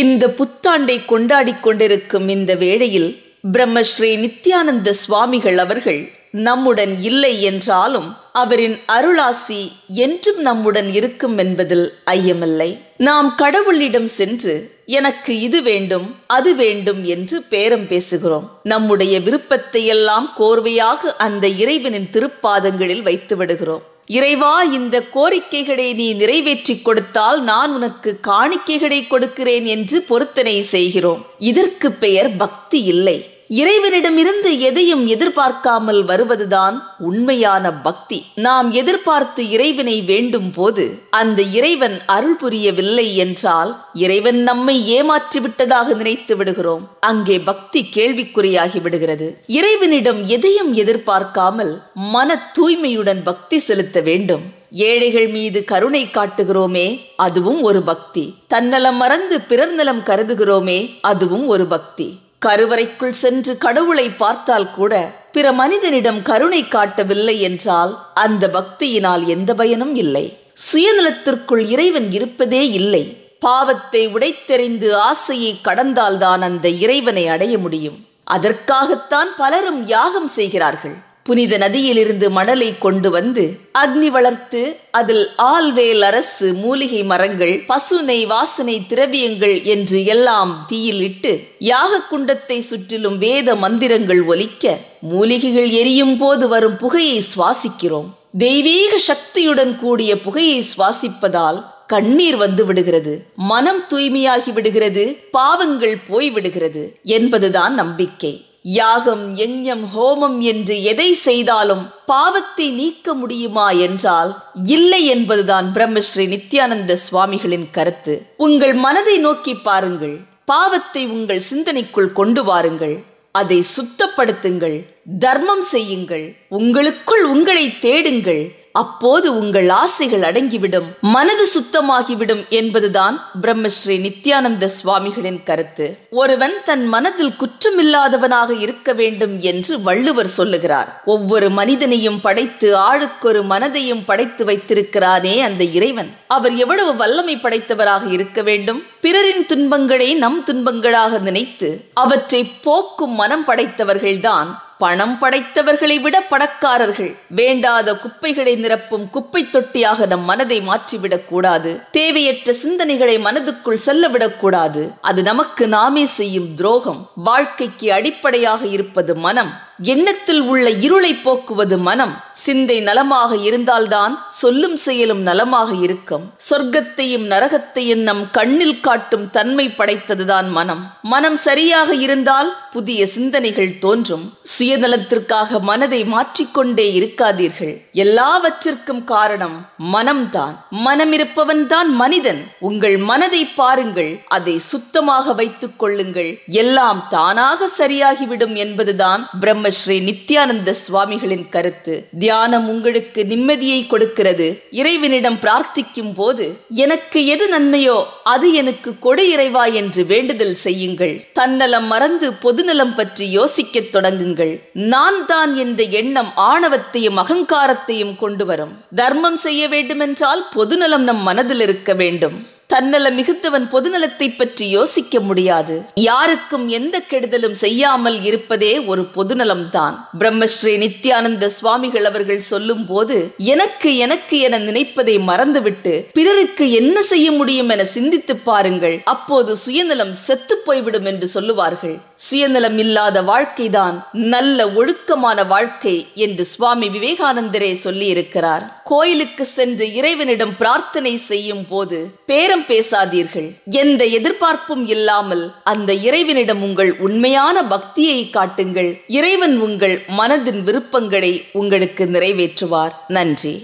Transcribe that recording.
இந்த புத்தாண்டை கொண்டாடி கொண்டிருக்கும் இந்த வேளையில் பிரம்மஸ்ரீ நித்யானந்த சுவாமிகள் அவர்கள் நம்முடன் இல்லை என்றாலும் அவரின் அருளாசி என்றும் நம்முடன் இருக்கும் என்பதில் ஐயமில்லை நாம் கடவுளிடம் சென்று எனக்கு இது வேண்டும் அது வேண்டும் என்று பேரம் பேசுகிறோம் நம்முடைய விருப்பத்தை எல்லாம் கோர்வையாக அந்த இறைவனின் திருப்பாதங்களில் வைத்து விடுகிறோம் இறைவா இந்த கோரிக்கைகளை நீ நிறைவேற்றி கொடுத்தால் நான் உனக்கு காணிக்கைகளை கொடுக்கிறேன் என்று பொருத்தனை செய்கிறோம் இதற்கு பெயர் பக்தி இல்லை இறைவனிடமிருந்து எதையும் எதிர்பார்க்காமல் வருவதுதான் உண்மையான பக்தி நாம் எதிர்பார்த்து இறைவனை வேண்டும் போது அந்த இறைவன் அருள் புரியவில்லை என்றால் இறைவன் நம்மை ஏமாற்றி விட்டதாக நினைத்து விடுகிறோம் அங்கே பக்தி கேள்விக்குறியாகி விடுகிறது இறைவனிடம் எதையும் எதிர்பார்க்காமல் மன தூய்மையுடன் பக்தி செலுத்த வேண்டும் ஏழைகள் மீது கருணை காட்டுகிறோமே அதுவும் ஒரு பக்தி தன்னலம் மறந்து பிறர் நலம் கருதுகிறோமே அதுவும் ஒரு பக்தி கருவறைக்குள் சென்று கடவுளை பார்த்தால் கூட பிற மனிதனிடம் கருணை காட்டவில்லை என்றால் அந்த பக்தியினால் எந்த பயனும் இல்லை சுயநலத்திற்குள் இறைவன் இருப்பதே இல்லை பாவத்தை உடைத்தெறிந்து ஆசையை கடந்தால்தான் அந்த இறைவனை அடைய முடியும் அதற்காகத்தான் பலரும் யாகம் செய்கிறார்கள் புனித நதியிலிருந்து மணலை கொண்டு வந்து அக்னி வளர்த்து அதில் ஆல்வேல் அரசு மூலிகை மரங்கள் பசுனை வாசனை திரவியங்கள் என்று எல்லாம் தீயில் இட்டு யாக குண்டத்தை சுற்றிலும் வேத மந்திரங்கள் ஒலிக்க மூலிகைகள் எரியும் போது வரும் புகையை சுவாசிக்கிறோம் தெய்வீக சக்தியுடன் கூடிய புகையை சுவாசிப்பதால் கண்ணீர் வந்து விடுகிறது மனம் தூய்மையாகி விடுகிறது பாவங்கள் போய்விடுகிறது என்பதுதான் நம்பிக்கை யாகம் யஞ்சம் ஹோமம் என்று எதை செய்தாலும் பாவத்தை நீக்க முடியுமா என்றால் இல்லை என்பதுதான் பிரம்மஸ்ரீ நித்யானந்த சுவாமிகளின் கருத்து உங்கள் மனதை நோக்கி பாருங்கள் பாவத்தை உங்கள் சிந்தனைக்குள் கொண்டு வாருங்கள் அதை சுத்தப்படுத்துங்கள் தர்மம் செய்யுங்கள் உங்களுக்குள் உங்களை தேடுங்கள் அப்போது உங்கள் ஆசைகள் அடங்கிவிடும் மனது சுத்தமாகிவிடும் என்பதுதான் பிரம்மஸ்ரீ நித்யானந்த சுவாமிகளின் கருத்து ஒருவன் தன் மனதில் குற்றமில்லாதவனாக இருக்க வேண்டும் என்று வள்ளுவர் சொல்லுகிறார் ஒவ்வொரு மனிதனையும் படைத்து ஆளுக்கொரு மனதையும் படைத்து வைத்திருக்கிறானே அந்த இறைவன் அவர் எவ்வளவு வல்லமை படைத்தவராக இருக்க வேண்டும் பிறரின் துன்பங்களை நம் துன்பங்களாக நினைத்து அவற்றை போக்கும் மனம் படைத்தவர்கள்தான் பணம் படைத்தவர்களை விட பணக்காரர்கள் வேண்டாத குப்பைகளை நிரப்பும் குப்பை தொட்டியாக நம் மனதை மாற்றிவிடக் கூடாது தேவையற்ற சிந்தனைகளை மனதுக்குள் செல்லவிடக் கூடாது அது நமக்கு நாமே செய்யும் துரோகம் வாழ்க்கைக்கு அடிப்படையாக இருப்பது மனம் எண்ணத்தில் உள்ள இருளை போக்குவது மனம் சிந்தை நலமாக இருந்தால்தான் சொல்லும் செயலும் நலமாக இருக்கும் சொர்க்கத்தையும் நரகத்தையும் நம் கண்ணில் காட்டும் தன்மை படைத்ததுதான் மனம் மனம் சரியாக இருந்தால் புதிய சிந்தனைகள் தோன்றும் சுயநலத்திற்காக மனதை மாற்றிக்கொண்டே இருக்காதீர்கள் எல்லாவற்றிற்கும் காரணம் மனம்தான் மனம் இருப்பவன் தான் மனிதன் உங்கள் மனதை பாருங்கள் அதை சுத்தமாக வைத்துக் கொள்ளுங்கள் எல்லாம் தானாக சரியாகிவிடும் என்பதுதான் பிரம்ம ஸ்ரீ நித்யானந்த சுவாமிகளின் கருத்து தியானம் உங்களுக்கு நிம்மதியை கொடுக்கிறது இறைவனிடம் பிரார்த்திக்கும் போது எனக்கு எது நன்மையோ அது எனக்கு கொடு இறைவா என்று வேண்டுதல் செய்யுங்கள் தன்னலம் மறந்து பொதுநலம் பற்றி யோசிக்கத் தொடங்குங்கள் நான் தான் என்ற எண்ணம் ஆணவத்தையும் அகங்காரத்தையும் கொண்டு வரும் தர்மம் செய்ய வேண்டுமென்றால் பொதுநலம் நம் மனதில் இருக்க வேண்டும் தன்னல மிகுந்தவன் பொதுநலத்தை பற்றி யோசிக்க முடியாது யாருக்கும் எந்த கெடுதலும் செய்யாமல் இருப்பதே ஒரு பொதுநலம்தான் பிரம்மஸ்ரீ நித்யானந்த சுவாமிகள் அவர்கள் சொல்லும் போது எனக்கு எனக்கு என நினைப்பதை மறந்துவிட்டு பிறருக்கு என்ன செய்ய முடியும் என சிந்தித்து பாருங்கள் அப்போது சுயநலம் செத்து போய்விடும் என்று சொல்லுவார்கள் சுயநலம் இல்லாத வாழ்க்கைதான் நல்ல ஒழுக்கமான வாழ்க்கை என்று சுவாமி விவேகானந்தரே சொல்லியிருக்கிறார் கோயிலுக்கு சென்று இறைவனிடம் பிரார்த்தனை செய்யும் போது பேரம் பேசாதீர்கள் எந்த எதிர்பார்ப்பும் இல்லாமல் அந்த இறைவனிடம் உங்கள் உண்மையான பக்தியை காட்டுங்கள் இறைவன் உங்கள் மனதின் விருப்பங்களை உங்களுக்கு நிறைவேற்றுவார் நன்றி